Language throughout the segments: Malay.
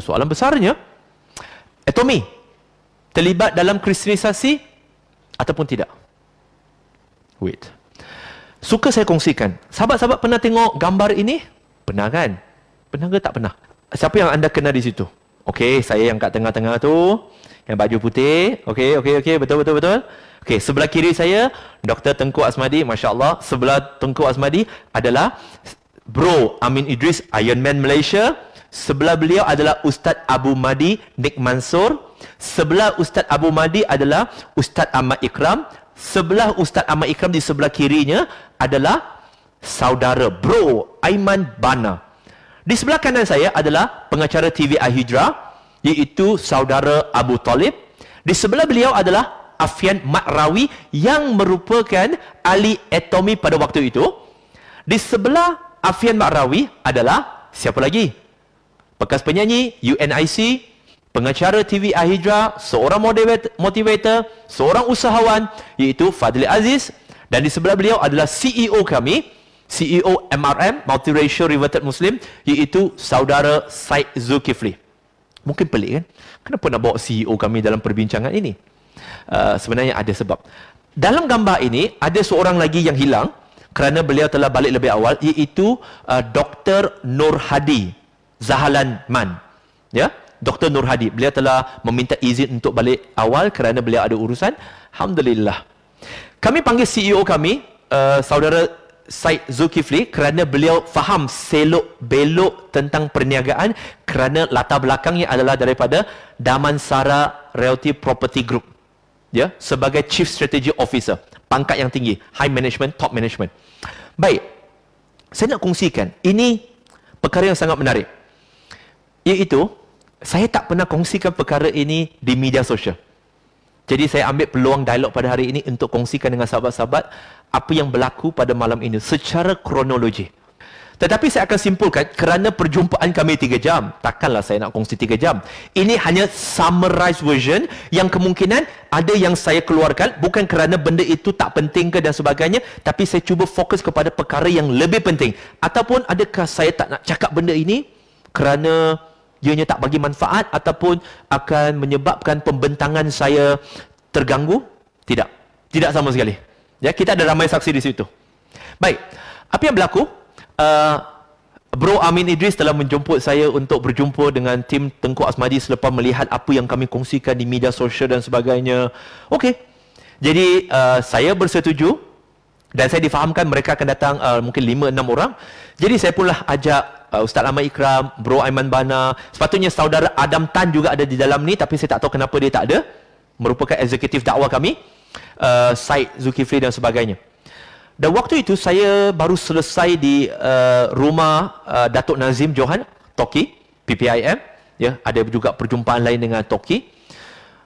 Soalan besarnya, Atomi terlibat dalam kristenisasi ataupun tidak? Wait. Suka saya kongsikan. Sahabat-sahabat pernah tengok gambar ini? Pernah kan? Pernah ke tak pernah? Siapa yang anda kenal di situ? Okey, saya yang kat tengah-tengah tu yang baju putih. Okey, okey, okey, betul betul betul. Okey, sebelah kiri saya Dr. Tengku Asmadi, masya-Allah. Sebelah Tengku Asmadi adalah Bro Amin Idris Iron Man Malaysia. Sebelah beliau adalah Ustaz Abu Madi Nik Mansor. Sebelah Ustaz Abu Madi adalah Ustaz Ahmad Ikram. Sebelah Ustaz Ahmad Ikram di sebelah kirinya adalah saudara Bro Aiman Bana. Di sebelah kanan saya adalah pengacara TV Ahidra. Hijrah iaitu saudara Abu Talib. Di sebelah beliau adalah Afian Ma'rawi yang merupakan ahli Etomi pada waktu itu. Di sebelah Afian Ma'rawi adalah siapa lagi? Bekas penyanyi UNIC, pengacara TV Ahidra, seorang motivator, seorang usahawan iaitu Fadli Aziz dan di sebelah beliau adalah CEO kami, CEO MRM, Multiracial Reverted Muslim, iaitu saudara Syed Zulkifli. Mungkin pelik kan? Kenapa nak bawa CEO kami dalam perbincangan ini? Uh, sebenarnya ada sebab. Dalam gambar ini, ada seorang lagi yang hilang kerana beliau telah balik lebih awal, iaitu uh, Dr. Nur Hadi Zahalan Man. Ya? Dr. Nur Hadi, beliau telah meminta izin untuk balik awal kerana beliau ada urusan. Alhamdulillah. Kami panggil CEO kami, uh, saudara Said Zulkifli kerana beliau faham selok belok tentang perniagaan kerana latar belakangnya adalah daripada Damansara Realty Property Group. Ya, sebagai Chief Strategy Officer, pangkat yang tinggi, high management, top management. Baik. Saya nak kongsikan, ini perkara yang sangat menarik. Iaitu saya tak pernah kongsikan perkara ini di media sosial. Jadi saya ambil peluang dialog pada hari ini untuk kongsikan dengan sahabat-sahabat apa yang berlaku pada malam ini secara kronologi. Tetapi saya akan simpulkan kerana perjumpaan kami 3 jam, takkanlah saya nak kongsi 3 jam. Ini hanya summarized version yang kemungkinan ada yang saya keluarkan bukan kerana benda itu tak penting ke dan sebagainya, tapi saya cuba fokus kepada perkara yang lebih penting. Ataupun adakah saya tak nak cakap benda ini kerana ianya tak bagi manfaat ataupun akan menyebabkan pembentangan saya terganggu? Tidak. Tidak sama sekali. Ya, kita ada ramai saksi di situ. Baik. Apa yang berlaku? Uh, Bro Amin Idris telah menjemput saya untuk berjumpa dengan tim Tengku Asmadi selepas melihat apa yang kami kongsikan di media sosial dan sebagainya. Okey. Jadi uh, saya bersetuju dan saya difahamkan mereka akan datang uh, mungkin 5 6 orang. Jadi saya pun lah ajak uh, Ustaz Lama Ikram, Bro Aiman Bana, sepatutnya saudara Adam Tan juga ada di dalam ni tapi saya tak tahu kenapa dia tak ada. Merupakan eksekutif dakwah kami. Uh, Said Zulkifli dan sebagainya. Dan waktu itu saya baru selesai di uh, rumah uh, Datuk Nazim Johan Toki PPIM ya ada juga perjumpaan lain dengan Toki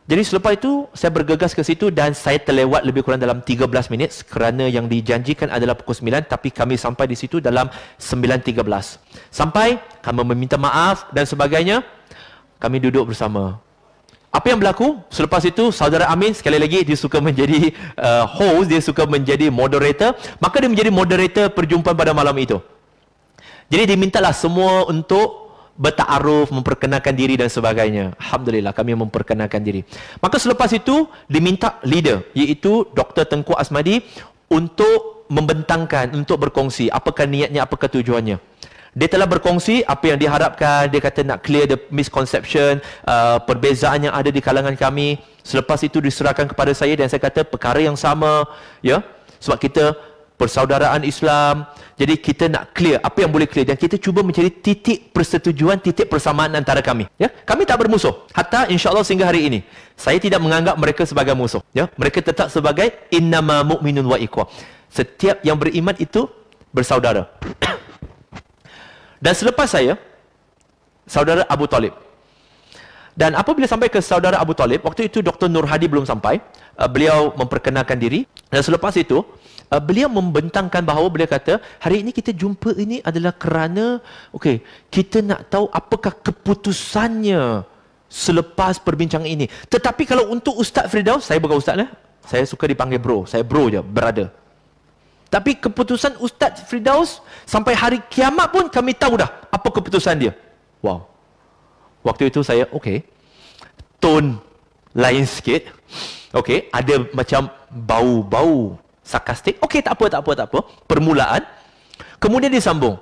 jadi selepas itu saya bergegas ke situ dan saya terlewat lebih kurang dalam 13 minit kerana yang dijanjikan adalah pukul 9 tapi kami sampai di situ dalam 9.13. Sampai kami meminta maaf dan sebagainya kami duduk bersama. Apa yang berlaku? Selepas itu saudara Amin sekali lagi dia suka menjadi uh, host, dia suka menjadi moderator. Maka dia menjadi moderator perjumpaan pada malam itu. Jadi dimintalah semua untuk bertaaruf, memperkenalkan diri dan sebagainya. Alhamdulillah kami memperkenalkan diri. Maka selepas itu diminta leader iaitu Dr. Tengku Asmadi untuk membentangkan, untuk berkongsi apakah niatnya, apa ketujuannya. Dia telah berkongsi apa yang diharapkan, dia kata nak clear the misconception, uh, perbezaan yang ada di kalangan kami. Selepas itu diserahkan kepada saya dan saya kata perkara yang sama, ya. Yeah? Sebab kita persaudaraan Islam. Jadi kita nak clear apa yang boleh clear dan kita cuba mencari titik persetujuan, titik persamaan antara kami. Ya, kami tak bermusuh. Hatta insya Allah sehingga hari ini saya tidak menganggap mereka sebagai musuh. Ya, mereka tetap sebagai innama mu'minun wa ikhwa. Setiap yang beriman itu bersaudara. dan selepas saya saudara Abu Talib dan apabila sampai ke saudara Abu Talib, waktu itu Dr. Nur Hadi belum sampai. Eh, beliau memperkenalkan diri. Dan selepas itu, uh, beliau membentangkan bahawa beliau kata hari ini kita jumpa ini adalah kerana okey kita nak tahu apakah keputusannya selepas perbincangan ini tetapi kalau untuk ustaz Firdaus saya bukan ustaz lah saya suka dipanggil bro saya bro je brother tapi keputusan ustaz Firdaus sampai hari kiamat pun kami tahu dah apa keputusan dia wow waktu itu saya okey tone lain sikit okey ada macam bau-bau sarkastik. Okey, tak apa, tak apa, tak apa. Permulaan. Kemudian dia sambung.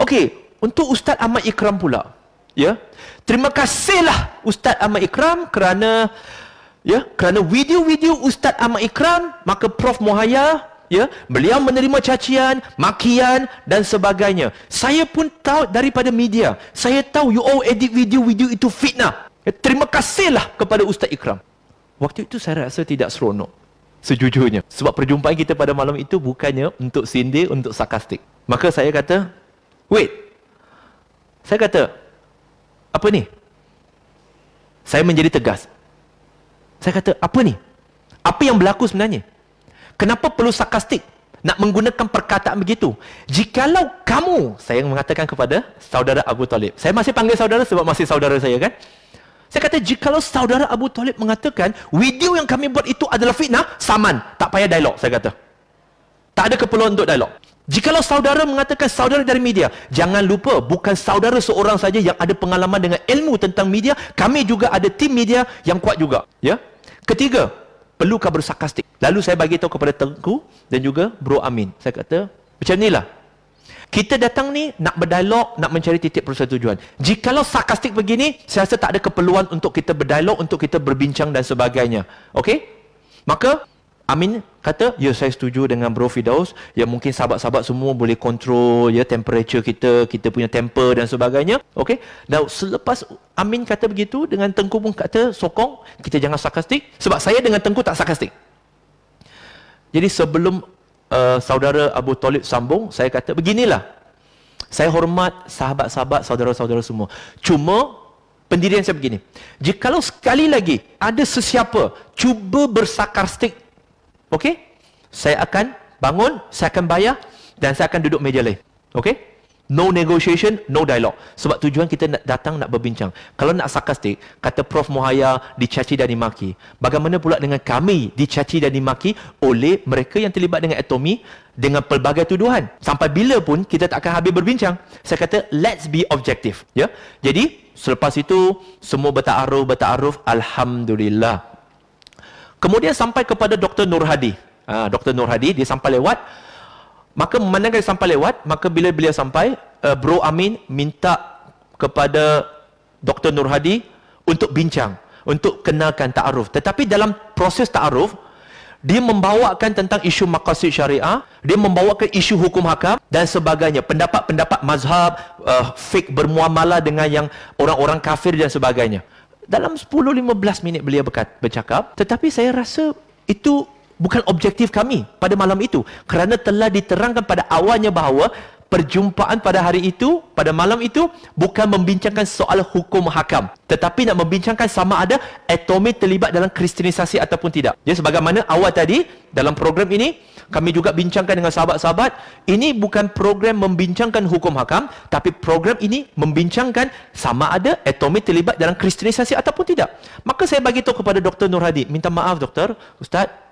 Okey, untuk Ustaz Ahmad Ikram pula. Ya. Terima kasihlah Ustaz Ahmad Ikram kerana ya, kerana video-video Ustaz Ahmad Ikram maka Prof Muhaya ya, beliau menerima cacian, makian dan sebagainya. Saya pun tahu daripada media. Saya tahu you all edit video-video itu fitnah. Ya, terima kasihlah kepada Ustaz Ikram. Waktu itu saya rasa tidak seronok sejujurnya. Sebab perjumpaan kita pada malam itu bukannya untuk sindir, untuk sarkastik. Maka saya kata, wait. Saya kata, apa ni? Saya menjadi tegas. Saya kata, apa ni? Apa yang berlaku sebenarnya? Kenapa perlu sarkastik? Nak menggunakan perkataan begitu. Jikalau kamu, saya mengatakan kepada saudara Abu Talib. Saya masih panggil saudara sebab masih saudara saya kan? Saya kata, jikalau saudara Abu Talib mengatakan, video yang kami buat itu adalah fitnah, saman. Tak payah dialog, saya kata. Tak ada keperluan untuk dialog. Jikalau saudara mengatakan saudara dari media, jangan lupa bukan saudara seorang saja yang ada pengalaman dengan ilmu tentang media, kami juga ada tim media yang kuat juga. Ya. Ketiga, perlukah bersarkastik? Lalu saya bagi tahu kepada Tengku dan juga Bro Amin. Saya kata, macam inilah, kita datang ni nak berdialog, nak mencari titik persetujuan. Jikalau sarkastik begini, saya rasa tak ada keperluan untuk kita berdialog, untuk kita berbincang dan sebagainya. Okey? Maka Amin kata, ya saya setuju dengan Bro Fidaus, ya mungkin sahabat-sahabat semua boleh kontrol ya temperature kita, kita punya temper dan sebagainya. Okey. Dan selepas Amin kata begitu dengan Tengku pun kata sokong, kita jangan sarkastik sebab saya dengan Tengku tak sarkastik. Jadi sebelum uh, saudara Abu Talib sambung, saya kata beginilah. Saya hormat sahabat-sahabat saudara-saudara semua. Cuma pendirian saya begini. Jikalau sekali lagi ada sesiapa cuba bersakar stik, okey? Saya akan bangun, saya akan bayar dan saya akan duduk meja lain. Okey? No negotiation, no dialogue. Sebab tujuan kita nak datang nak berbincang. Kalau nak sarkastik, kata Prof. Muhaya dicaci dan dimaki. Bagaimana pula dengan kami dicaci dan dimaki oleh mereka yang terlibat dengan atomi dengan pelbagai tuduhan. Sampai bila pun kita tak akan habis berbincang. Saya kata, let's be objective. Ya? Jadi, selepas itu, semua bertaruf, bertaruf. Alhamdulillah. Kemudian sampai kepada Dr. Nurhadi. Hadi. Ha, ah, Dr. Nurhadi dia sampai lewat. Maka memandangkan dia sampai lewat, maka bila beliau sampai, uh, Bro Amin minta kepada Dr. Nurhadi untuk bincang, untuk kenalkan ta'aruf. Tetapi dalam proses ta'aruf, dia membawakan tentang isu maqasid syariah, dia membawakan isu hukum hakam dan sebagainya. Pendapat-pendapat mazhab, uh, fik bermuamalah dengan yang orang-orang kafir dan sebagainya. Dalam 10-15 minit beliau berkat, bercakap, tetapi saya rasa itu Bukan objektif kami pada malam itu. Kerana telah diterangkan pada awalnya bahawa perjumpaan pada hari itu, pada malam itu, bukan membincangkan soal hukum hakam. Tetapi nak membincangkan sama ada atomi terlibat dalam kristinisasi ataupun tidak. Jadi sebagaimana awal tadi, dalam program ini, kami juga bincangkan dengan sahabat-sahabat, ini bukan program membincangkan hukum hakam, tapi program ini membincangkan sama ada atomi terlibat dalam kristinisasi ataupun tidak. Maka saya bagi tahu kepada Dr. Nur Hadi, minta maaf Dr. Ustaz,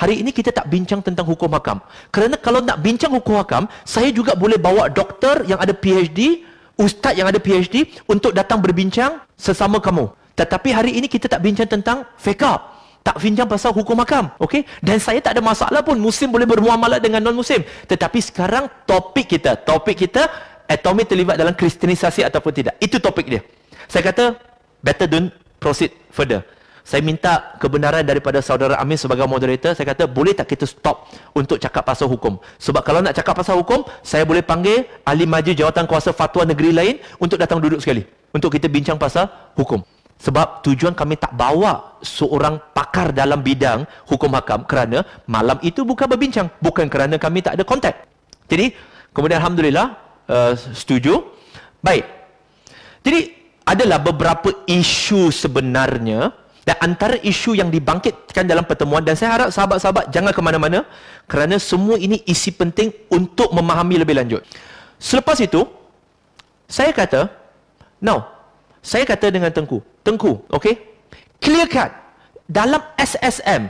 Hari ini kita tak bincang tentang hukum hakam. Kerana kalau nak bincang hukum hakam, saya juga boleh bawa doktor yang ada PhD, ustaz yang ada PhD untuk datang berbincang sesama kamu. Tetapi hari ini kita tak bincang tentang fake up. Tak bincang pasal hukum hakam. Okay? Dan saya tak ada masalah pun muslim boleh bermuamalat dengan non-muslim. Tetapi sekarang topik kita, topik kita atomi terlibat dalam kristenisasi ataupun tidak. Itu topik dia. Saya kata better don't proceed further saya minta kebenaran daripada saudara Amir sebagai moderator saya kata boleh tak kita stop untuk cakap pasal hukum sebab kalau nak cakap pasal hukum saya boleh panggil ahli Maju jawatan kuasa fatwa negeri lain untuk datang duduk sekali untuk kita bincang pasal hukum sebab tujuan kami tak bawa seorang pakar dalam bidang hukum hakam kerana malam itu bukan berbincang bukan kerana kami tak ada kontak jadi kemudian alhamdulillah uh, setuju baik jadi adalah beberapa isu sebenarnya dan antara isu yang dibangkitkan dalam pertemuan dan saya harap sahabat-sahabat jangan ke mana-mana kerana semua ini isi penting untuk memahami lebih lanjut. Selepas itu, saya kata, now, saya kata dengan Tengku, Tengku, okay? Clear cut, dalam SSM,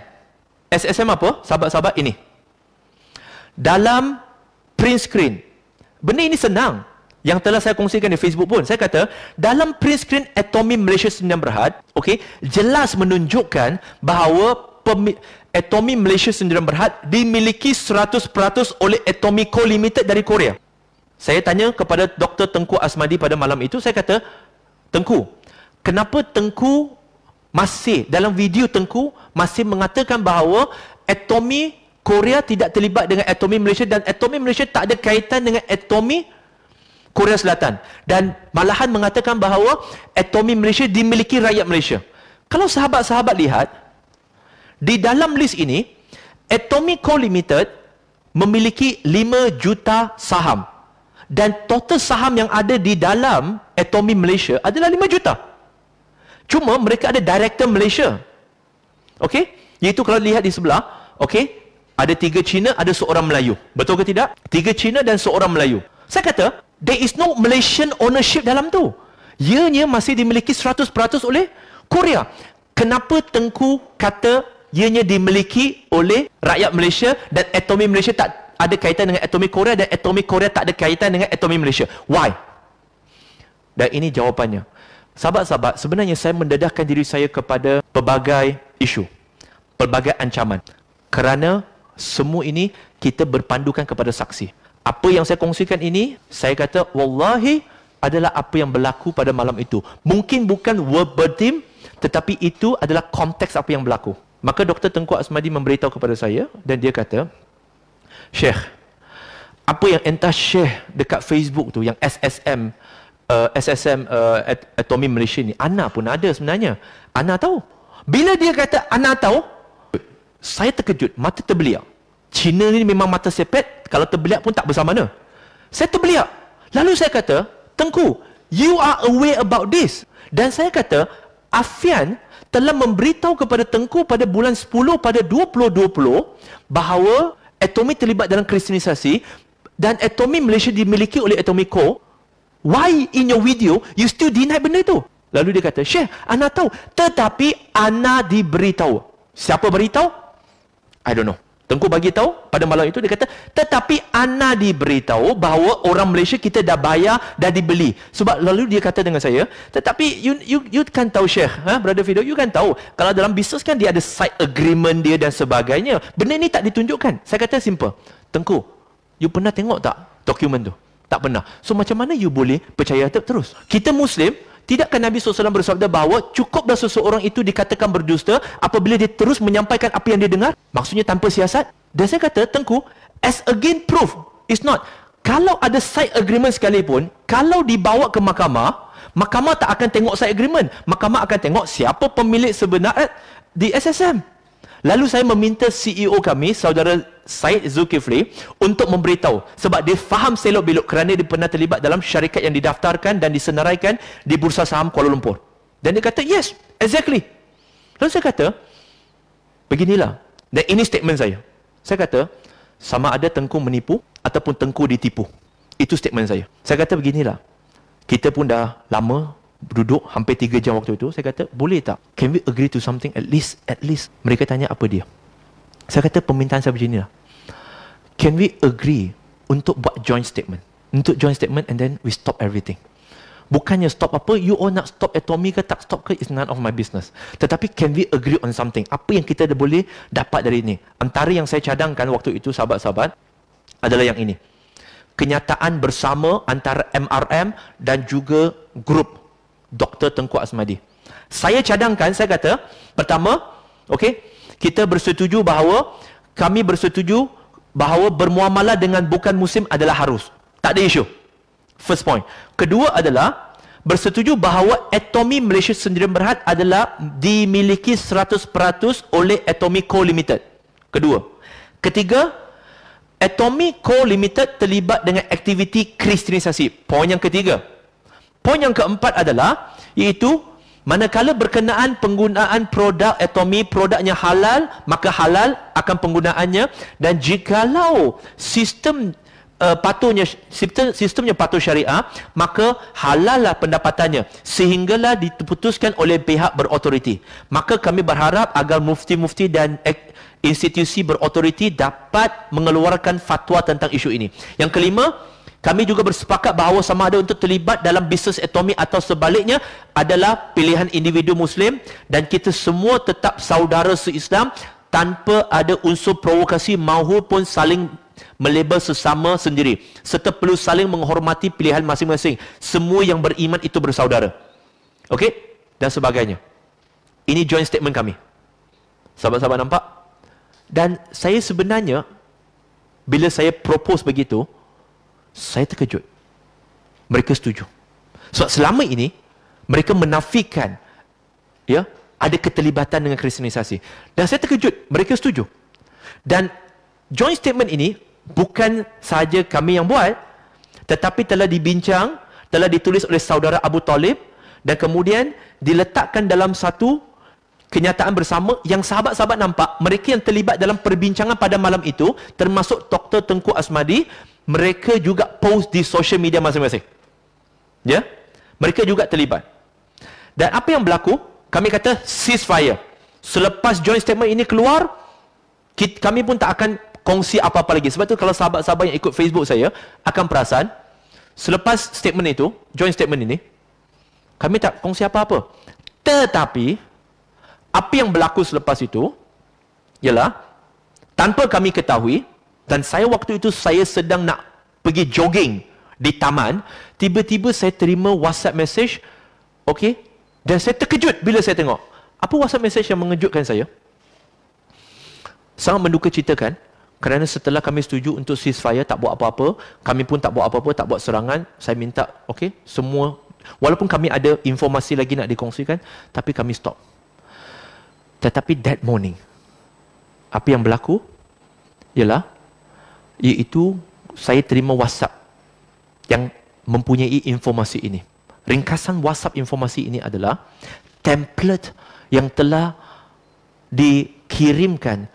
SSM apa? Sahabat-sahabat ini. Dalam print screen, benda ini senang yang telah saya kongsikan di Facebook pun saya kata dalam print screen atomi Malaysia Sdn Bhd okey jelas menunjukkan bahawa pemi- atomi Malaysia Sdn Bhd dimiliki 100% oleh Atomi Co Limited dari Korea saya tanya kepada Dr Tengku Asmadi pada malam itu saya kata Tengku kenapa Tengku masih dalam video Tengku masih mengatakan bahawa atomi Korea tidak terlibat dengan atomi Malaysia dan atomi Malaysia tak ada kaitan dengan atomi Korea Selatan dan malahan mengatakan bahawa atomi Malaysia dimiliki rakyat Malaysia. Kalau sahabat-sahabat lihat di dalam list ini Atomi Co Limited memiliki 5 juta saham dan total saham yang ada di dalam Atomi Malaysia adalah 5 juta. Cuma mereka ada director Malaysia. Okey? Iaitu kalau lihat di sebelah, okey? Ada tiga Cina, ada seorang Melayu. Betul ke tidak? Tiga Cina dan seorang Melayu. Saya kata, There is no Malaysian ownership dalam tu. Ianya masih dimiliki 100% oleh Korea. Kenapa Tengku kata ianya dimiliki oleh rakyat Malaysia dan atomi Malaysia tak ada kaitan dengan atomi Korea dan atomi Korea tak ada kaitan dengan atomi Malaysia. Why? Dan ini jawapannya. Sahabat-sahabat, sebenarnya saya mendedahkan diri saya kepada pelbagai isu, pelbagai ancaman. Kerana semua ini kita berpandukan kepada saksi. Apa yang saya kongsikan ini, saya kata wallahi adalah apa yang berlaku pada malam itu. Mungkin bukan verbatim, tetapi itu adalah konteks apa yang berlaku. Maka Dr. Tengku Asmadi memberitahu kepada saya dan dia kata, Syekh, apa yang entah Syekh dekat Facebook tu yang SSM uh, eh, SSM uh, eh, Atomi Malaysia ni, Ana pun ada sebenarnya. Ana tahu. Bila dia kata Ana tahu, saya terkejut, mata terbeliak. Cina ni memang mata sepet Kalau terbeliak pun tak bersama. mana Saya terbeliak Lalu saya kata Tengku You are aware about this Dan saya kata Afian telah memberitahu kepada Tengku pada bulan 10 pada 2020 Bahawa Atomi terlibat dalam kristianisasi Dan Atomi Malaysia dimiliki oleh Atomi Co Why in your video you still deny benda itu? Lalu dia kata, Syekh, Anak tahu. Tetapi anak diberitahu. Siapa beritahu? I don't know. Tengku bagi tahu pada malam itu dia kata tetapi Ana diberitahu bahawa orang Malaysia kita dah bayar dah dibeli sebab lalu dia kata dengan saya tetapi you you you kan tahu Sheikh ha? brother video you kan tahu kalau dalam bisnes kan dia ada side agreement dia dan sebagainya benda ni tak ditunjukkan saya kata simple Tengku you pernah tengok tak dokumen tu tak pernah so macam mana you boleh percaya terus kita Muslim Tidakkah Nabi SAW bersabda bahawa cukuplah seseorang itu dikatakan berdusta apabila dia terus menyampaikan apa yang dia dengar? Maksudnya tanpa siasat? Dan saya kata, Tengku, as again proof, it's not. Kalau ada side agreement sekalipun, kalau dibawa ke mahkamah, mahkamah tak akan tengok side agreement. Mahkamah akan tengok siapa pemilik sebenar di SSM. Lalu saya meminta CEO kami, saudara Said Zulkifli, untuk memberitahu. Sebab dia faham selok belok kerana dia pernah terlibat dalam syarikat yang didaftarkan dan disenaraikan di Bursa Saham Kuala Lumpur. Dan dia kata, yes, exactly. Lalu saya kata, beginilah. Dan ini statement saya. Saya kata, sama ada Tengku menipu ataupun Tengku ditipu. Itu statement saya. Saya kata beginilah. Kita pun dah lama duduk hampir tiga jam waktu itu saya kata boleh tak can we agree to something at least at least mereka tanya apa dia saya kata permintaan saya begini lah can we agree untuk buat joint statement untuk joint statement and then we stop everything bukannya stop apa you all nak stop atomi ke tak stop ke It's none of my business tetapi can we agree on something apa yang kita boleh dapat dari ini antara yang saya cadangkan waktu itu sahabat-sahabat adalah yang ini kenyataan bersama antara MRM dan juga grup Dr. Tengku Asmadi. Saya cadangkan, saya kata, pertama, okay, kita bersetuju bahawa, kami bersetuju bahawa bermuamalah dengan bukan musim adalah harus. Tak ada isu. First point. Kedua adalah, bersetuju bahawa atomi Malaysia Sendiri Berhad adalah dimiliki 100% oleh atomi Co. Limited. Kedua. Ketiga, Atomic Co. Limited terlibat dengan aktiviti kristinisasi. Poin yang ketiga. Poin yang keempat adalah iaitu manakala berkenaan penggunaan produk atomi produknya halal maka halal akan penggunaannya dan jikalau sistem uh, patuhnya sistem, sistemnya patuh syariah maka halallah pendapatannya sehinggalah diputuskan oleh pihak berautoriti maka kami berharap agar mufti-mufti dan institusi berautoriti dapat mengeluarkan fatwa tentang isu ini. Yang kelima, kami juga bersepakat bahawa sama ada untuk terlibat dalam bisnes atomik atau sebaliknya adalah pilihan individu Muslim dan kita semua tetap saudara se-Islam tanpa ada unsur provokasi maupun saling melebel sesama sendiri serta perlu saling menghormati pilihan masing-masing. Semua yang beriman itu bersaudara. Okey? Dan sebagainya. Ini joint statement kami. Sahabat-sahabat nampak? Dan saya sebenarnya bila saya propose begitu, saya terkejut. Mereka setuju. Sebab selama ini, mereka menafikan ya ada keterlibatan dengan kristianisasi. Dan saya terkejut, mereka setuju. Dan joint statement ini bukan sahaja kami yang buat, tetapi telah dibincang, telah ditulis oleh saudara Abu Talib dan kemudian diletakkan dalam satu kenyataan bersama yang sahabat-sahabat nampak mereka yang terlibat dalam perbincangan pada malam itu termasuk Dr. Tengku Asmadi mereka juga post di social media masing-masing. Ya? Yeah? Mereka juga terlibat. Dan apa yang berlaku? Kami kata ceasefire. Selepas joint statement ini keluar, kami pun tak akan kongsi apa-apa lagi. Sebab tu kalau sahabat-sahabat yang ikut Facebook saya akan perasan selepas statement itu, joint statement ini, kami tak kongsi apa-apa. Tetapi apa yang berlaku selepas itu ialah tanpa kami ketahui, dan saya waktu itu saya sedang nak pergi jogging di taman tiba-tiba saya terima WhatsApp message okey dan saya terkejut bila saya tengok apa WhatsApp message yang mengejutkan saya sangat menduka cita kan kerana setelah kami setuju untuk ceasefire tak buat apa-apa kami pun tak buat apa-apa tak buat serangan saya minta okey semua walaupun kami ada informasi lagi nak dikongsikan tapi kami stop tetapi that morning apa yang berlaku ialah iaitu saya terima WhatsApp yang mempunyai informasi ini. Ringkasan WhatsApp informasi ini adalah template yang telah dikirimkan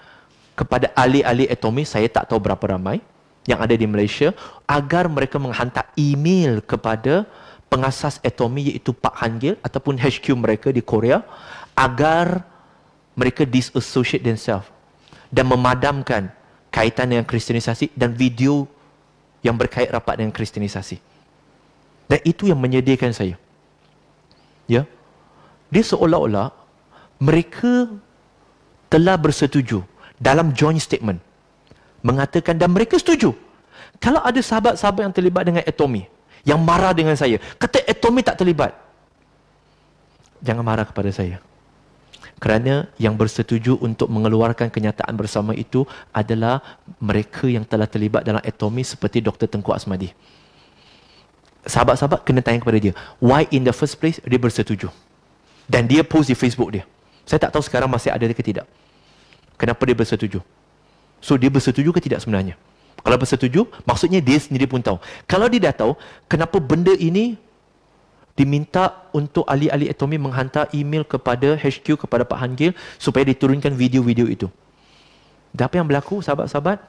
kepada ahli-ahli atomi, saya tak tahu berapa ramai yang ada di Malaysia agar mereka menghantar email kepada pengasas atomi iaitu Pak Han Gil ataupun HQ mereka di Korea agar mereka disassociate themselves dan memadamkan kaitan dengan Kristenisasi dan video yang berkait rapat dengan Kristenisasi. Dan itu yang menyedihkan saya. Ya. Dia seolah-olah mereka telah bersetuju dalam joint statement mengatakan dan mereka setuju. Kalau ada sahabat-sahabat yang terlibat dengan Atomi yang marah dengan saya, kata Atomi tak terlibat. Jangan marah kepada saya kerana yang bersetuju untuk mengeluarkan kenyataan bersama itu adalah mereka yang telah terlibat dalam atomi seperti Dr. Tengku Asmadi. Sahabat-sahabat kena tanya kepada dia, why in the first place dia bersetuju? Dan dia post di Facebook dia. Saya tak tahu sekarang masih ada ke tidak. Kenapa dia bersetuju? So dia bersetuju ke tidak sebenarnya? Kalau bersetuju, maksudnya dia sendiri pun tahu. Kalau dia dah tahu, kenapa benda ini diminta untuk ahli-ahli atomi menghantar email kepada HQ kepada Pak Hanggil supaya diturunkan video-video itu. Dan apa yang berlaku sahabat-sahabat?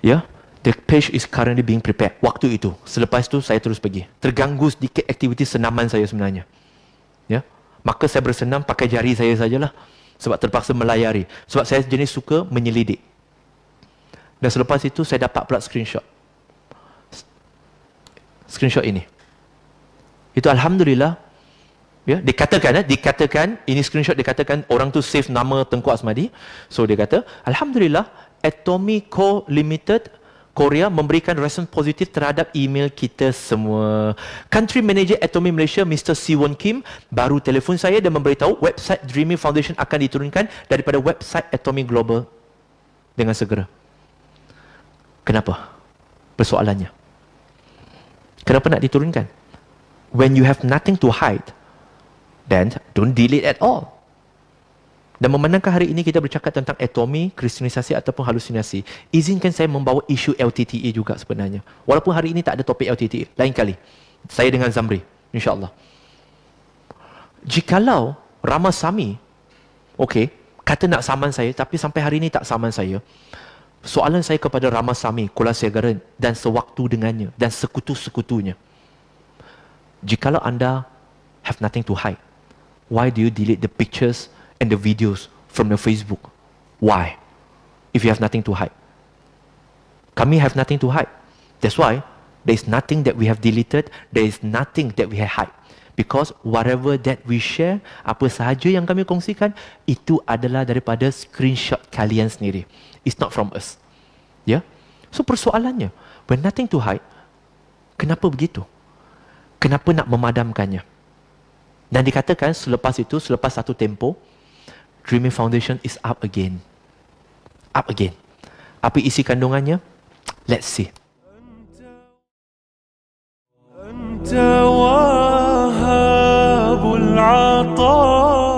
Ya, yeah, the page is currently being prepared. Waktu itu, selepas itu saya terus pergi. Terganggu sedikit aktiviti senaman saya sebenarnya. Ya. Yeah. Maka saya bersenam pakai jari saya sajalah sebab terpaksa melayari. Sebab saya jenis suka menyelidik. Dan selepas itu saya dapat pula screenshot screenshot ini. Itu alhamdulillah. Ya, dikatakan eh, dikatakan ini screenshot dikatakan orang tu save nama Tengku Asmadi. So dia kata, alhamdulillah Atomi Co Limited Korea memberikan respon positif terhadap email kita semua. Country Manager Atomi Malaysia Mr. Siwon Kim baru telefon saya dan memberitahu website Dreamy Foundation akan diturunkan daripada website Atomi Global dengan segera. Kenapa? Persoalannya. Kenapa nak diturunkan? When you have nothing to hide, then don't delete at all. Dan memandangkan hari ini kita bercakap tentang atomi, kristianisasi ataupun halusinasi, izinkan saya membawa isu LTTE juga sebenarnya. Walaupun hari ini tak ada topik LTTE, lain kali. Saya dengan Zamri, insyaAllah. Jikalau Ramasami, okay, kata nak saman saya tapi sampai hari ini tak saman saya, soalan saya kepada Rama Sami, Kuala Segaran dan sewaktu dengannya dan sekutu-sekutunya. Jikalau anda have nothing to hide, why do you delete the pictures and the videos from the Facebook? Why? If you have nothing to hide. Kami have nothing to hide. That's why there is nothing that we have deleted, there is nothing that we have hide because whatever that we share, apa sahaja yang kami kongsikan, itu adalah daripada screenshot kalian sendiri. It's not from us. Yeah? So persoalannya, when nothing to hide, kenapa begitu? Kenapa nak memadamkannya? Dan dikatakan selepas itu, selepas satu tempo, Dreaming Foundation is up again. Up again. Apa isi kandungannya? Let's see. Enter. Enter. العطايا العطاء